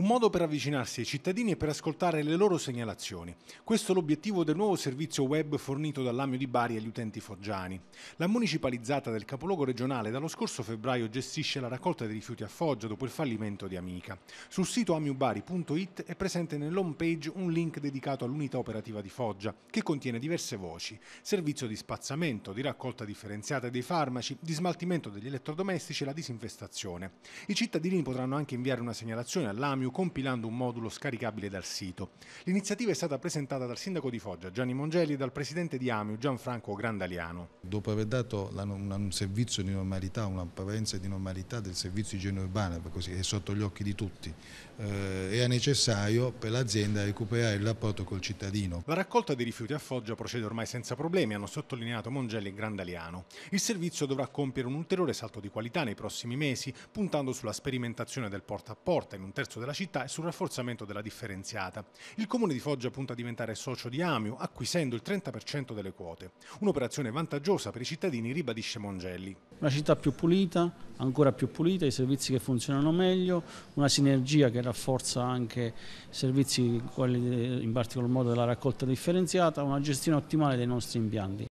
Un modo per avvicinarsi ai cittadini e per ascoltare le loro segnalazioni. Questo è l'obiettivo del nuovo servizio web fornito dall'Amio di Bari agli utenti foggiani. La municipalizzata del capoluogo regionale dallo scorso febbraio gestisce la raccolta dei rifiuti a Foggia dopo il fallimento di Amica. Sul sito amiubari.it è presente nell'home page un link dedicato all'unità operativa di Foggia, che contiene diverse voci. Servizio di spazzamento, di raccolta differenziata dei farmaci, di smaltimento degli elettrodomestici e la disinfestazione. I cittadini potranno anche inviare una segnalazione all'Amio video compilando un modulo scaricabile dal sito. L'iniziativa è stata presentata dal sindaco di Foggia Gianni Mongeli e dal presidente di AMIU Gianfranco Grandaliano. Dopo aver dato un servizio di normalità, una un'apparenza di normalità del servizio di igiene urbana, così, è sotto gli occhi di tutti, eh, era necessario per l'azienda recuperare il rapporto col cittadino. La raccolta dei rifiuti a Foggia procede ormai senza problemi, hanno sottolineato Mongeli e Grandaliano. Il servizio dovrà compiere un ulteriore salto di qualità nei prossimi mesi, puntando sulla sperimentazione del porta a porta in un terzo della della città e sul rafforzamento della differenziata. Il comune di Foggia punta a diventare socio di Amiu, acquisendo il 30% delle quote. Un'operazione vantaggiosa per i cittadini, ribadisce Mongelli. Una città più pulita, ancora più pulita, i servizi che funzionano meglio, una sinergia che rafforza anche servizi, quelli in particolar modo della raccolta differenziata, una gestione ottimale dei nostri impianti.